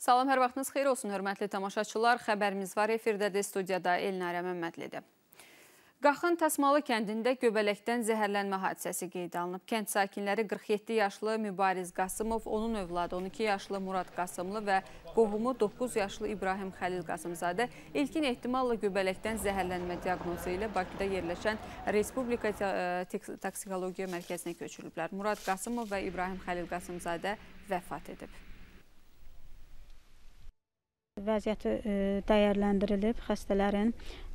Salam, hər vaxtınız xeyir olsun, hörmətli tamaşaçılar. Xəbərimiz var, efirdədir, studiyada Elnarə Məmmədlidir. Qaxın Tasmalı kəndində göbələkdən zəhərlənmə hadisəsi qeyd alınıb. Kənd sakinləri 47 yaşlı Mübariz Qasımov, onun övladı 12 yaşlı Murad Qasımlı və qohumu 9 yaşlı İbrahim Xəlil Qasımzadə ilkin ehtimalla göbələkdən zəhərlənmə diaqnozu ilə Bakıda yerləşən Respublika e, Toksikologiya Mərkəzinə köçürülüblər. Murad Qasımov və İbrahim Xəlil Qasımzadə vəfat edib. Vəziyyəti e, dəyərləndirilib, xəstələrin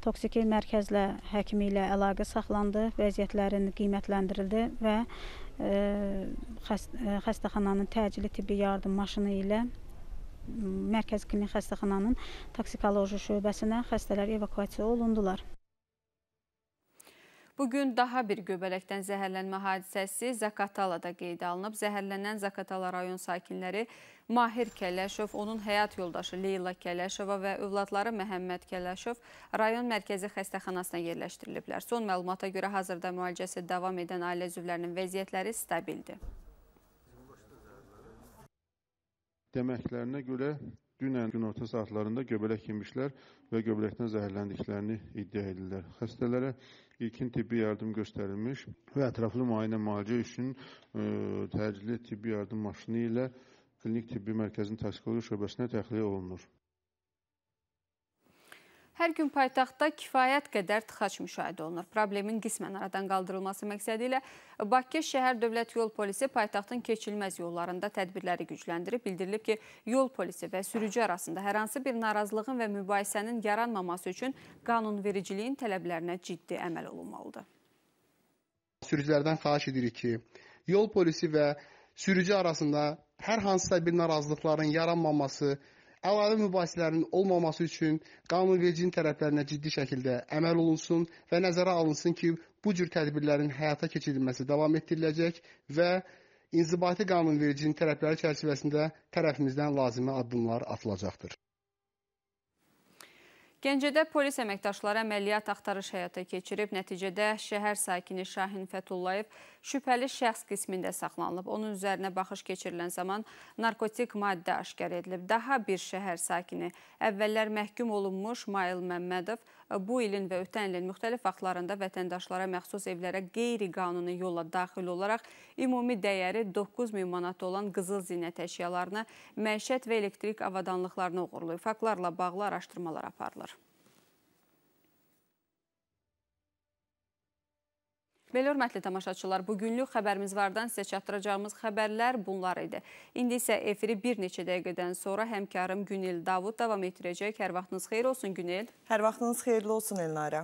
toksiki mərkəzlə həkimi ilə əlaqə saxlandı, vəziyyətlərin qiymətləndirildi və e, e, xəstəxananın təcili tibbi yardım maşını ilə Mərkəzi Klinik Xəstəxananın toksikoloji şöbəsinə xəstələr evakuasiya olundular. Bugün daha bir göbələkdən zəhərlənmə hadisəsi Zakatalada qeyd alınıb. Zəhərlənən Zakatala rayon sakinləri Mahir Kələşov, onun həyat yoldaşı Leyla Kələşova və övladları Məhəmməd Kələşov rayon mərkəzi xəstəxanasına yerləşdiriliblər. Son məlumata görə hazırda müalicəsi davam edən ailə üzvlərinin vəziyyətləri stabildir. Deməklərinə görə Dünən günorta saatlarında göbələk yemişlər və göbələkdən zəhərləndiklərini iddia edirlər. Xəstələrə ilkin tibbi yardım göstərilmiş və ətraflı müayinə müalicə üçün ə, e, təcili tibbi yardım maşını ilə klinik tibbi mərkəzin toksikoloji şöbəsinə təxliyə olunur. Hər gün paytaxtda kifayət qədər tıxaç müşahidə olunur. Problemin qismən aradan qaldırılması məqsədi ilə Bakı şəhər dövlət yol polisi paytaxtın keçilməz yollarında tədbirləri gücləndirib. Bildirilib ki, yol polisi və sürücü arasında hər hansı bir narazılığın və mübahisənin yaranmaması üçün qanunvericiliyin tələblərinə ciddi əməl olunmalıdır. Sürücülərdən xahiş edirik ki, yol polisi və sürücü arasında hər hansısa bir narazılıqların yaranmaması üçün Əlavə mübahisələrin olmaması üçün qanunvericinin tərəflərinə ciddi şəkildə əməl olunsun və nəzərə alınsın ki, bu cür tədbirlərin həyata keçirilməsi davam etdiriləcək və inzibati qanunvericinin tərəfləri çərçivəsində tərəfimizdən lazımi addımlar atılacaqdır. Gəncədə polis əməkdaşları əməliyyat axtarış həyata keçirib. Nəticədə şəhər sakini Şahin Fətullayev şübhəli şəxs qismində saxlanılıb. Onun üzərinə baxış keçirilən zaman narkotik maddə aşkar edilib. Daha bir şəhər sakini əvvəllər məhkum olunmuş Mail Məmmədov e, bu ilin və ötən ilin müxtəlif vaxtlarında vətəndaşlara məxsus evlərə qeyri-qanuni yolla daxil olaraq ümumi dəyəri 9 min manat olan qızıl zinət əşyalarını, məişət və elektrik avadanlıqlarını uğurlayıb. Faktlarla bağlı araşdırmalar aparılır. Belə hörmətli tamaşaçılar, bugünlük xəbərimiz vardan sizə çatdıracağımız xəbərlər bunlar idi. İndi isə efiri bir neçə dəqiqədən sonra həmkarım Günel Davud davam etdirəcək. Hər vaxtınız xeyir olsun Günel. Hər vaxtınız xeyirli olsun Elnara.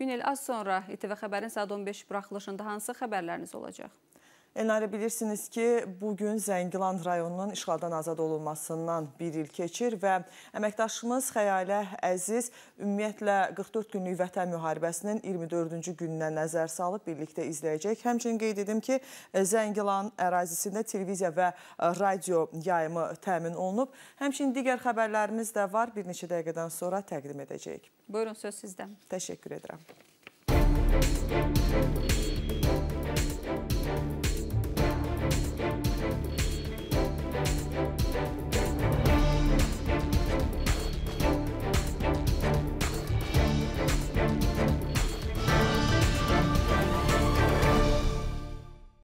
Günel, az sonra İTV xəbərin saat 15 buraxılışında hansı xəbərləriniz olacaq? Enari bilirsiniz ki, bugün Zəngilan rayonunun işğaldan azad olunmasından bir il keçir və əməkdaşımız Xəyalə Əziz ümumiyyətlə 44 günlük vətən müharibəsinin 24-cü gününə nəzər salıb birlikdə izləyəcək. Həmçinin qeyd edim ki, Zəngilan ərazisində televiziya və radio yayımı təmin olunub. Həmçinin digər xəbərlərimiz də var, bir neçə dəqiqədən sonra təqdim edəcəyik. Buyurun, söz sizdən. Təşəkkür edirəm. Müzik